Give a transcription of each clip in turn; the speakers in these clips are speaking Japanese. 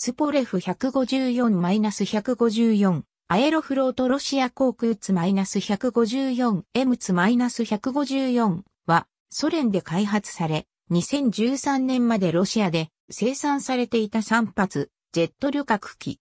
ツポレフ154-154、アエロフロートロシア航空ツ -154、M ツ -154 は、ソ連で開発され、2013年までロシアで生産されていた3発、ジェット旅客機。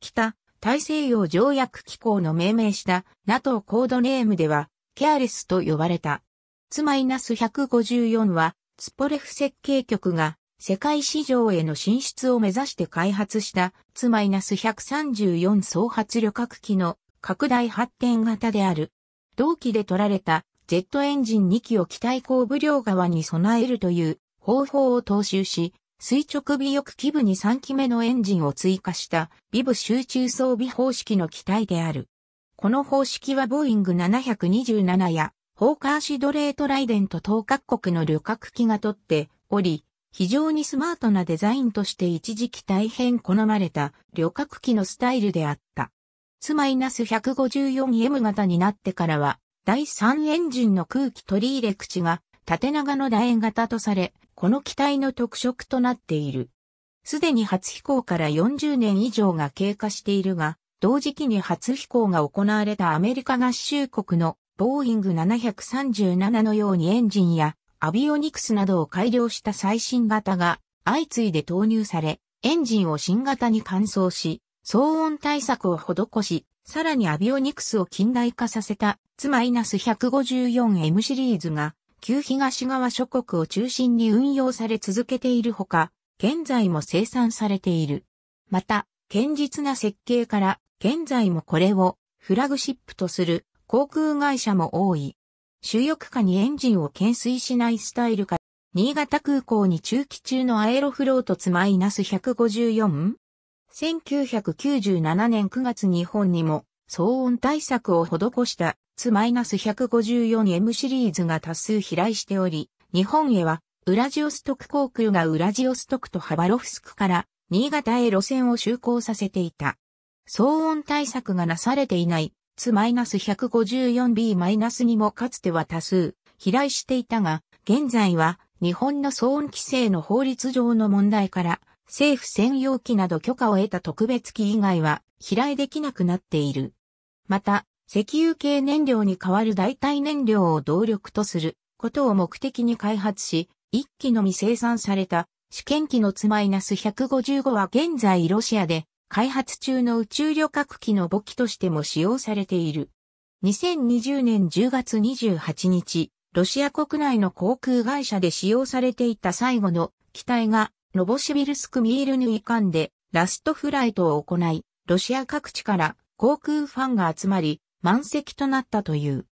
北、大西洋条約機構の命名した NATO コードネームでは、ケアレスと呼ばれた。ツ -154 は、ツポレフ設計局が世界市場への進出を目指して開発したツ -134 総発旅客機の拡大発展型である。同期で取られたジェットエンジン2機を機体後部両側に備えるという方法を踏襲し、垂直尾翼基部に3機目のエンジンを追加したビブ集中装備方式の機体である。この方式はボーイング727やホーカーシドレートライデント等各国の旅客機が取っており、非常にスマートなデザインとして一時期大変好まれた旅客機のスタイルであった。つマイナス 154M 型になってからは、第3エンジンの空気取り入れ口が縦長の楕円型とされ、この機体の特色となっている。すでに初飛行から40年以上が経過しているが、同時期に初飛行が行われたアメリカ合衆国のボーイング737のようにエンジンやアビオニクスなどを改良した最新型が相次いで投入され、エンジンを新型に換装し、騒音対策を施し、さらにアビオニクスを近代化させた S-154M シリーズが、旧東側諸国を中心に運用され続けているほか、現在も生産されている。また、堅実な設計から、現在もこれをフラグシップとする航空会社も多い。主翼下にエンジンを懸垂しないスタイルから、新潟空港に中期中のアエロフロートツマイナス 154?1997 年9月日本にも騒音対策を施したツマイナス 154M シリーズが多数飛来しており、日本へはウラジオストク航空がウラジオストクとハバロフスクから新潟へ路線を就航させていた。騒音対策がなされていない 154B-2 もかつては多数、飛来していたが、現在は日本の騒音規制の法律上の問題から、政府専用機など許可を得た特別機以外は飛来できなくなっている。また、石油系燃料に代わる代替燃料を動力とすることを目的に開発し、一機のみ生産された試験機のつマイナス155は現在ロシアで開発中の宇宙旅客機の母機としても使用されている。2020年10月28日、ロシア国内の航空会社で使用されていた最後の機体が、ノボシビルスクミールヌイ間でラストフライトを行い、ロシア各地から航空ファンが集まり、満席となったという。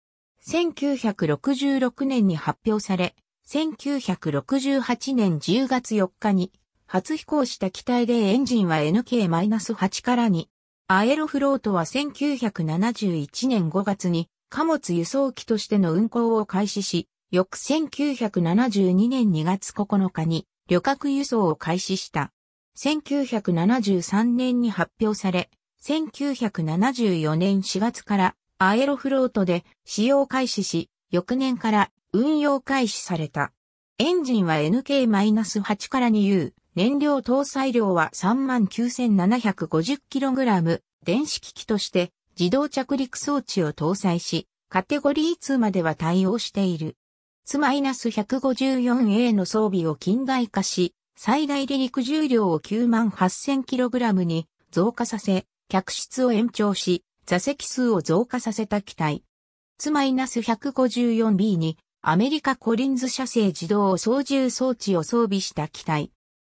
1966年に発表され、1968年10月4日に初飛行した機体でエンジンは NK-8 から2。アエロフロートは1971年5月に貨物輸送機としての運航を開始し、翌1972年2月9日に旅客輸送を開始した。1973年に発表され、1974年4月からアエロフロートで使用開始し、翌年から運用開始された。エンジンは NK-8 から 2U、燃料搭載量は 39,750kg、電子機器として自動着陸装置を搭載し、カテゴリー2までは対応している。2-154A の装備を近代化し、最大離陸重量を 98,000kg に増加させ、客室を延長し、座席数を増加させた機体。2-154B にアメリカコリンズ社製自動操縦装置を装備した機体。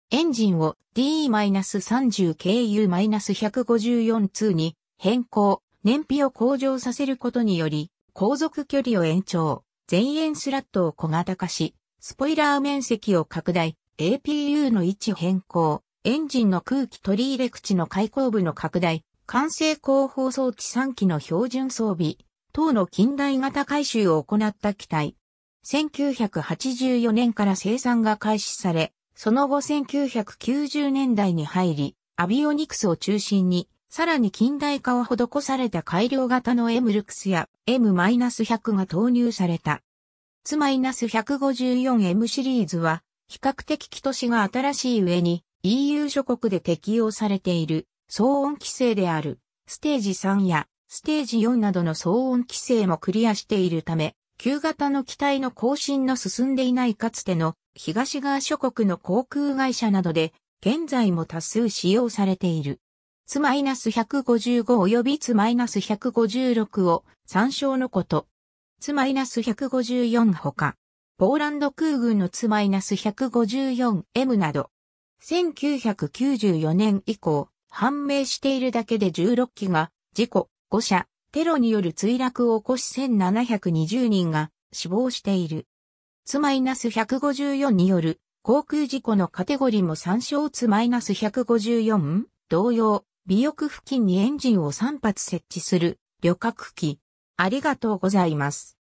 エンジンを D-30KU-154 通に変更、燃費を向上させることにより、航続距離を延長、前縁スラットを小型化し、スポイラー面積を拡大、APU の位置変更、エンジンの空気取り入れ口の開口部の拡大、完成後方装置3機の標準装備、等の近代型改修を行った機体。1984年から生産が開始され、その後1990年代に入り、アビオニクスを中心に、さらに近代化を施された改良型の M ルクスや M-100 が投入された。S-154M シリーズは、比較的基都市が新しい上に EU 諸国で適用されている騒音規制であるステージ3やステージ4などの騒音規制もクリアしているため旧型の機体の更新の進んでいないかつての東側諸国の航空会社などで、現在も多数使用されている。つ -155 及びつ -156 を参照のこと。つ -154 ほか、ポーランド空軍のつ -154M など、1994年以降、判明しているだけで16機が、事故、誤射、テロによる墜落を起こし1720人が死亡している。津マイナス154による航空事故のカテゴリーも参照津マイナス154同様、尾翼付近にエンジンを3発設置する旅客機。ありがとうございます。